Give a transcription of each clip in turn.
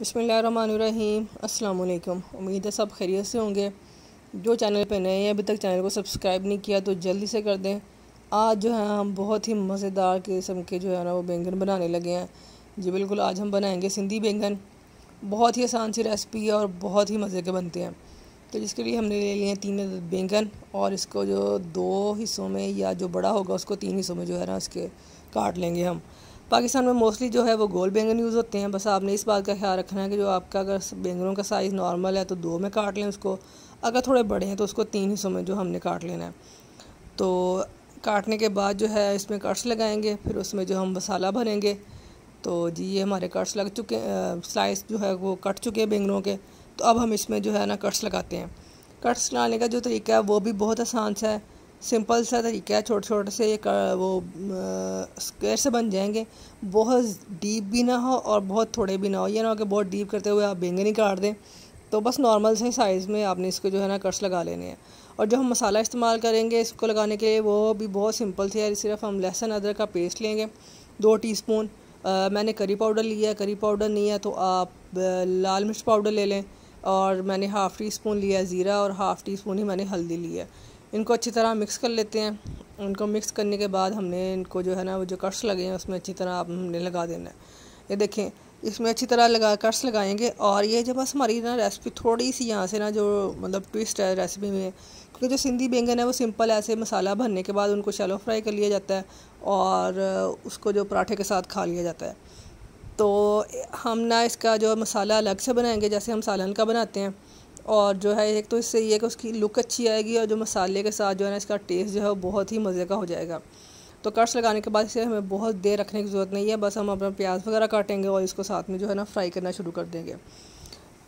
बसमीम अल्लाम उम्मीद है सब खैरियत से होंगे जो चैनल पे नए हैं अभी तक चैनल को सब्सक्राइब नहीं किया तो जल्दी से कर दें आज जो है हम बहुत ही मज़ेदार किस्म के जो है ना वो बैंगन बनाने लगे हैं जी बिल्कुल आज हम बनाएंगे सिंधी बैंगन बहुत ही आसान सी रेसिपी है और बहुत ही मज़े के बनते हैं तो जिसके लिए हमने ले लिए हैं तीन बैंगन और इसको जो दो हिस्सों में या जो बड़ा होगा उसको तीन हिस्सों में जो है ना इसके काट लेंगे हम पाकिस्तान में मोस्टली जो है वो गोल बैंगन यूज़ होते हैं बस आपने इस बात का ख्याल रखना है कि जो आपका अगर बैंगनों का साइज़ नॉर्मल है तो दो में काट लें उसको अगर थोड़े बड़े हैं तो उसको तीन हिस्सों में जो हमने काट लेना है तो काटने के बाद जो है इसमें कट्स लगाएंगे फिर उसमें जो हम मसाला भरेंगे तो जी ये हमारे कट्स लग चुके स्लाइस जो है वो कट चुके हैं बैंगनों के तो अब हम इसमें जो है ना कट्स लगाते हैं कट्स लगाने का जो तरीका है वो भी बहुत आसान सा है सिंपल सा तरीका है छोटे छोटे से ये वो स्क्वायर से बन जाएंगे बहुत डीप भी ना हो और बहुत थोड़े भी ना हो ये ना हो कि बहुत डीप करते हुए आप नहीं काट दें तो बस नॉर्मल से साइज़ में आपने इसको जो है ना कट्स लगा लेने हैं और जो हम मसाला इस्तेमाल करेंगे इसको लगाने के लिए वो भी बहुत सिंपल से यार सिर्फ हम लहसुन अदरक का पेस्ट लेंगे दो टी मैंने करी पाउडर लिया है करी पाउडर नहीं है तो आप लाल मिर्च पाउडर ले लें और मैंने हाफ़ टी स्पून लिया ज़ीरा और हाफ़ टी स्पून ही मैंने हल्दी लिया इनको अच्छी तरह मिक्स कर लेते हैं उनको मिक्स करने के बाद हमने इनको जो है ना वो जो कट्स लगे हैं उसमें अच्छी तरह हमने लगा देना है ये देखें इसमें अच्छी तरह लगा कट्स लगाएंगे और ये जब बस हमारी ना रेसिपी थोड़ी सी यहाँ से ना जो मतलब ट्विस्ट है रेसिपी में क्योंकि जो सिंधी बैंगन है वो सिंपल ऐसे मसाला भरने के बाद उनको शैलो फ्राई कर लिया जाता है और उसको जो पराठे के साथ खा लिया जाता है तो हम ना इसका जो मसाला अलग से बनाएंगे जैसे हम सालन का बनाते हैं और जो है एक तो इससे ये है कि उसकी लुक अच्छी आएगी और जो मसाले के साथ जो है ना इसका टेस्ट जो है बहुत ही मज़े का हो जाएगा तो कट्स लगाने के बाद इसे हमें बहुत देर रखने की ज़रूरत नहीं है बस हम अपना प्याज वगैरह काटेंगे और इसको साथ में जो है ना फ्राई करना शुरू कर देंगे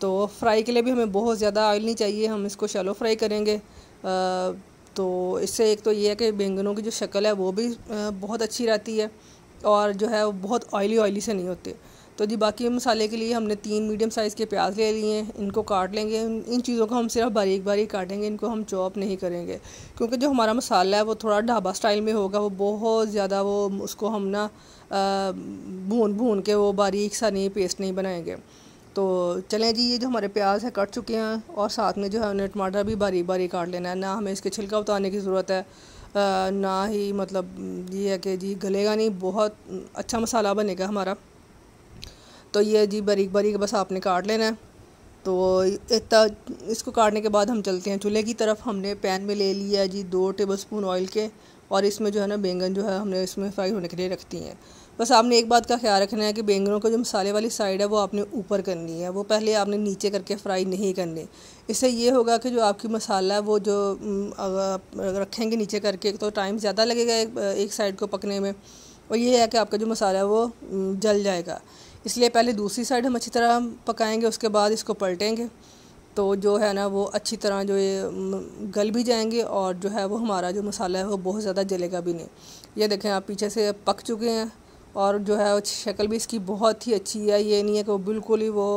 तो फ्राई के लिए भी हमें बहुत ज़्यादा ऑयल नहीं चाहिए हम इसको शैलो फ्राई करेंगे तो इससे एक तो ये है कि बैंगनों की जो शक्ल है वो भी बहुत अच्छी रहती है और जो है वो बहुत ऑयली ऑयली से नहीं होते तो जी बाकी मसाले के लिए हमने तीन मीडियम साइज़ के प्याज ले लिए हैं इनको काट लेंगे इन चीज़ों को हम सिर्फ बारीक बारीक काटेंगे इनको हम चॉप नहीं करेंगे क्योंकि जो हमारा मसाला है वो थोड़ा ढाबा स्टाइल में होगा वो बहुत ज़्यादा वो उसको हम ना भून भून के वो बारीक सा नहीं पेस्ट नहीं बनाएंगे तो चलें जी ये जो हमारे प्याज है कट चुके हैं और साथ में जो है उन्हें टमाटर भी बारीक बारीक काट लेना है ना हमें इसके छिलका उतारने की ज़रूरत है ना ही मतलब ये है कि जी गलेगा नहीं बहुत अच्छा मसाला बनेगा हमारा तो ये जी बारीक बारीक बस आपने काट लेना है तो इतना इसको काटने के बाद हम चलते हैं चूल्हे की तरफ हमने पैन में ले लिया है जी दो टेबल स्पून ऑयल के और इसमें जो है ना बैंगन जो है हमने इसमें फ्राई होने के लिए रखती हैं बस आपने एक बात का ख्याल रखना है कि बैंगनों का जो मसाले वाली साइड है वो आपने ऊपर करनी है वो पहले आपने नीचे करके फ्राई नहीं करने इससे ये होगा कि जो आपकी मसाला है वो जो अगर रखेंगे नीचे करके तो टाइम ज़्यादा लगेगा एक, एक साइड को पकने में और ये है कि आपका जो मसाला है वो जल जाएगा इसलिए पहले दूसरी साइड हम अच्छी तरह पकाएंगे उसके बाद इसको पलटेंगे तो जो है ना वो अच्छी तरह जो ये गल भी जाएंगे और जो है वो हमारा जो मसाला है वो बहुत ज़्यादा जलेगा भी नहीं ये देखें आप पीछे से पक चुके हैं और जो है शक्ल भी इसकी बहुत ही अच्छी है ये नहीं है कि वो बिल्कुल ही वो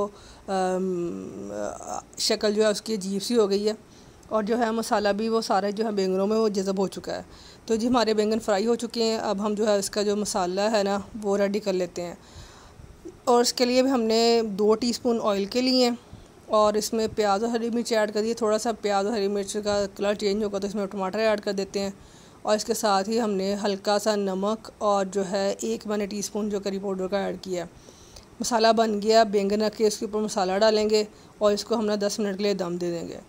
शक्ल जो है उसकी अजीब सी हो गई है और जो है मसाला भी वो सारे जो है बैंगनों में वो जज़ब हो चुका है तो जी हमारे बैंगन फ्राई हो चुके हैं अब हम जो है इसका जो मसाला है ना वो रेडी कर लेते हैं और इसके लिए भी हमने दो टीस्पून ऑयल के लिए और इसमें प्याज और हरी मिर्च ऐड कर दिए थोड़ा सा प्याज और हरी मिर्च का कलर चेंज होगा तो इसमें टमाटर ऐड कर देते हैं और इसके साथ ही हमने हल्का सा नमक और जो है एक मैंने टीस्पून जो करी पाउडर का ऐड किया मसाला बन गया बैंगन रख के इसके ऊपर मसाला डालेंगे और इसको हमने दस मिनट के लिए दम दे देंगे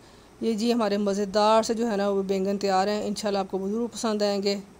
ये जी हमारे मज़ेदार से जो है ना वो बैंगन तैयार हैं इन आपको ज़रूर पसंद आएँगे